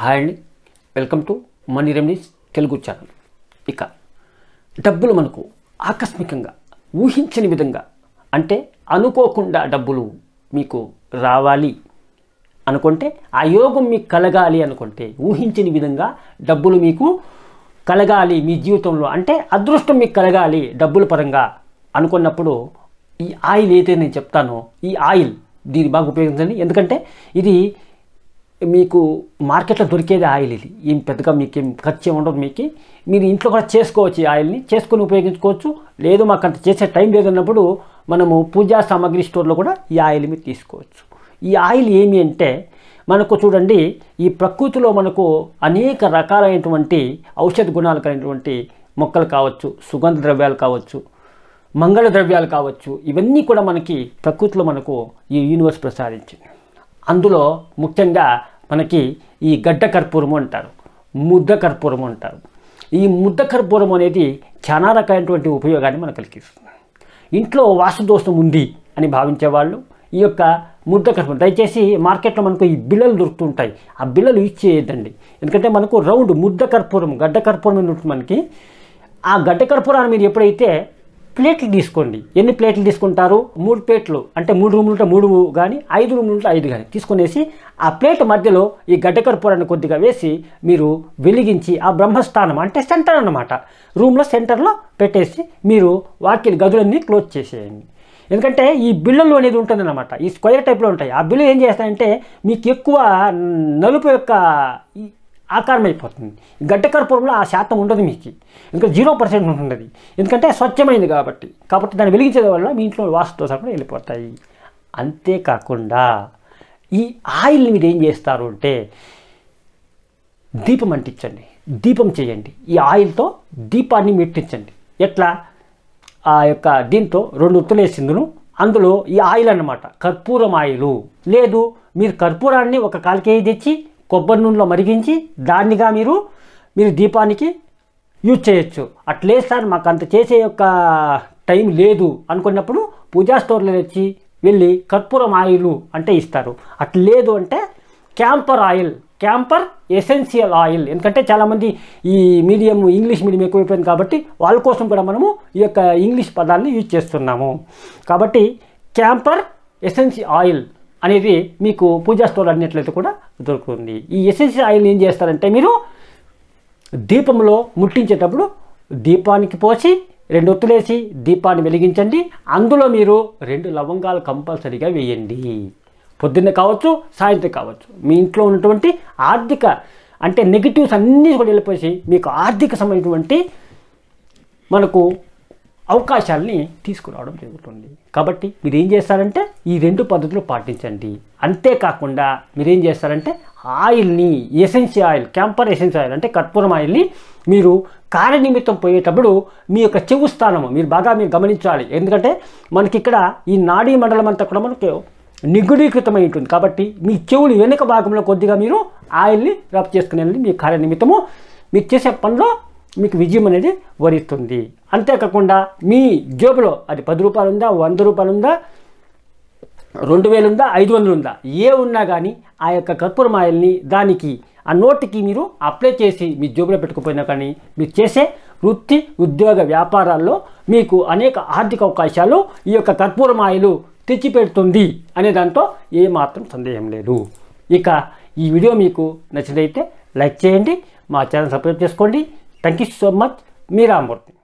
hi అండి welcome to money remedies Telugu channel ఇక డబ్బులు మనకు ఆకస్మికంగా ఊహించని విధంగా అంటే అనుకోకుండా డబ్బులు మీకు రావాలి అనుకుంటే ఆ యోగం మీకు కలగాలి అనుకుంటే ఊహించని విధంగా డబ్బులు మీకు కలగాలి మీ జీవితంలో అంటే అదృష్టం మీకు కలగాలి డబ్బుల పరంగా అనుకున్నప్పుడు ఈ ఆయిల్ ఏదైతే నేను చెప్తానో ఈ ఆయిల్ దీన్ని బాగా ఉపయోగించండి ఎందుకంటే ఇది మీకు మార్కెట్లో దొరికేది ఆయిల్ ఇది ఏం పెద్దగా మీకేం ఖర్చు ఉండదు మీకు మీరు ఇంట్లో కూడా చేసుకోవచ్చు ఈ ఆయిల్ని చేసుకొని ఉపయోగించుకోవచ్చు లేదు మాకు అంత చేసే టైం లేదన్నప్పుడు మనము పూజా సామాగ్రి స్టోర్లో కూడా ఈ ఆయిల్ మీరు తీసుకోవచ్చు ఈ ఆయిల్ ఏమి అంటే మనకు చూడండి ఈ ప్రకృతిలో మనకు అనేక రకాలైనటువంటి ఔషధ గుణాలు కలిగినటువంటి మొక్కలు కావచ్చు సుగంధ ద్రవ్యాలు కావచ్చు మంగళ ద్రవ్యాలు కావచ్చు ఇవన్నీ కూడా మనకి ప్రకృతిలో మనకు ఈ యూనివర్స్ ప్రసాదించింది అందులో ముఖ్యంగా మనకి ఈ గడ్డ కర్పూరం అంటారు ముద్ద కర్పూరం అంటారు ఈ ముద్ద కర్పూరం అనేది చాలా రకమైనటువంటి ఉపయోగాన్ని మనకు కలిగిస్తుంది ఇంట్లో వాసుదోషం ఉంది అని భావించే వాళ్ళు ఈ యొక్క ముద్ద కర్పూరం దయచేసి మార్కెట్లో మనకు ఈ బిళ్ళలు దొరుకుతుంటాయి ఆ బిళ్ళలు యూజ్ చేయొద్దండి ఎందుకంటే మనకు రౌండ్ ముద్ద కర్పూరం గడ్డ కర్పూరం ఉంటుంది మనకి ఆ గడ్డ కర్పూరాన్ని మీరు ఎప్పుడైతే ప్లేట్లు తీసుకోండి ఎన్ని ప్లేట్లు తీసుకుంటారు మూడు ప్లేట్లు అంటే మూడు రూములు ఉంటే మూడు కానీ ఐదు రూములు ఉంటే ఐదు కానీ తీసుకునేసి ఆ ప్లేట్ మధ్యలో ఈ గడ్డకర్పూరాన్ని కొద్దిగా వేసి మీరు వెలిగించి ఆ బ్రహ్మస్థానం అంటే సెంటర్ అనమాట రూమ్లో సెంటర్లో పెట్టేసి మీరు వాకిలి గదులన్నీ క్లోజ్ చేసేయండి ఎందుకంటే ఈ బిళ్ళలు అనేది ఉంటుందన్నమాట ఈ స్క్వేర్ టైప్లో ఉంటాయి ఆ బిల్లు ఏం చేస్తాయంటే మీకు ఎక్కువ నలుపు యొక్క ఆకారం అయిపోతుంది గడ్డ కర్పూరంలో ఆ శాతం ఉండదు మీకు ఇంకా జీరో పర్సెంట్ ఉంటుంది ఎందుకంటే స్వచ్ఛమైంది కాబట్టి కాబట్టి దాన్ని వెలిగించడం వల్ల మీ ఇంట్లో వాసుదోషాలు కూడా వెళ్ళిపోతాయి అంతేకాకుండా ఈ ఆయిల్ని మీరు ఏం చేస్తారు అంటే దీపం అంటించండి దీపం చేయండి ఈ ఆయిల్తో దీపాన్ని మెట్టించండి ఎట్లా ఆ యొక్క దీంతో రెండు ఉత్తులేసిందును అందులో ఈ ఆయిల్ అన్నమాట కర్పూరం ఆయిలు లేదు మీరు కర్పూరాన్ని ఒక కాలికేయి తెచ్చి కొబ్బరి నూనెలో మరిగించి దాన్నిగా మీరు మీరు దీపానికి యూజ్ చేయొచ్చు అట్లే సార్ మాకు అంత చేసే యొక్క టైం లేదు అనుకున్నప్పుడు పూజా స్టోర్లో వచ్చి వెళ్ళి కర్పూరం ఆయిల్ అంటే ఇస్తారు అట్లేదు అంటే camphor oil camphor essential oil ఎందుకంటే చాలామంది ఈ మీడియం ఇంగ్లీష్ మీడియం ఎక్కువైపోయింది కాబట్టి వాళ్ళ కోసం కూడా మనము ఈ యొక్క ఇంగ్లీష్ పదాన్ని యూజ్ చేస్తున్నాము కాబట్టి క్యాంపర్ ఎసెన్షియల్ ఆయిల్ అనేది మీకు పూజా స్టోర్ అన్నట్లయితే కూడా దొరుకుతుంది ఈ ఎసెన్షియల్ ఆయిల్ని ఏం చేస్తారంటే మీరు దీపంలో ముట్టించేటప్పుడు దీపానికి పోసి రెండు ఒత్తులేసి దీపాన్ని వెలిగించండి అందులో మీరు రెండు లవంగాలు కంపల్సరీగా వేయండి పొద్దున్న కావచ్చు సాయంత్రం కావచ్చు మీ ఇంట్లో ఉన్నటువంటి ఆర్థిక అంటే నెగిటివ్స్ అన్నీ కూడా వెళ్ళిపోయి మీకు ఆర్థిక సంబంధించినటువంటి మనకు అవకాశాలని తీసుకురావడం జరుగుతుంది కాబట్టి మీరు ఏం చేస్తారంటే ఈ రెండు పద్ధతులు పాటించండి అంతేకాకుండా మీరేం చేస్తారంటే ఆయిల్ని essential oil camphor essential oil అంటే కర్పూరం ఆయిల్ని మీరు కార్యనిమిత్తం పోయేటప్పుడు మీ యొక్క చెవు స్థానము మీరు బాగా మీరు గమనించాలి ఎందుకంటే మనకి ఇక్కడ ఈ నాడీ మండలం అంతా కూడా మనకు నిగుడీకృతమై ఉంటుంది కాబట్టి మీ చెవులు వెనుక భాగంలో కొద్దిగా మీరు ఆయిల్ని రబ్ చేసుకునేది మీ కార్యనిమిత్తము మీరు చేసే పనిలో మీకు విజయం అనేది వరిస్తుంది అంతేకాకుండా మీ జేబులో అది పది రూపాయలు ఉందా వంద రూపాయలు ఉందా రెండు వేలు ఉందా ఐదు వందలు ఉందా ఏ ఉన్నా కానీ ఆ యొక్క కర్పూర మాయల్ని దానికి ఆ నోటికి మీరు అప్లై చేసి మీ జేబులో పెట్టుకుపోయినా కానీ మీరు చేసే వృత్తి ఉద్యోగ వ్యాపారాల్లో మీకు అనేక ఆర్థిక అవకాశాలు ఈ యొక్క కర్పూర మాయలు తెచ్చిపెడుతుంది అనే దాంతో ఏమాత్రం సందేహం లేదు ఇక ఈ వీడియో మీకు నచ్చినైతే లైక్ చేయండి మా ఛానల్ సబ్స్క్రైబ్ చేసుకోండి थैंक यू सो मच मेरा मूर्ति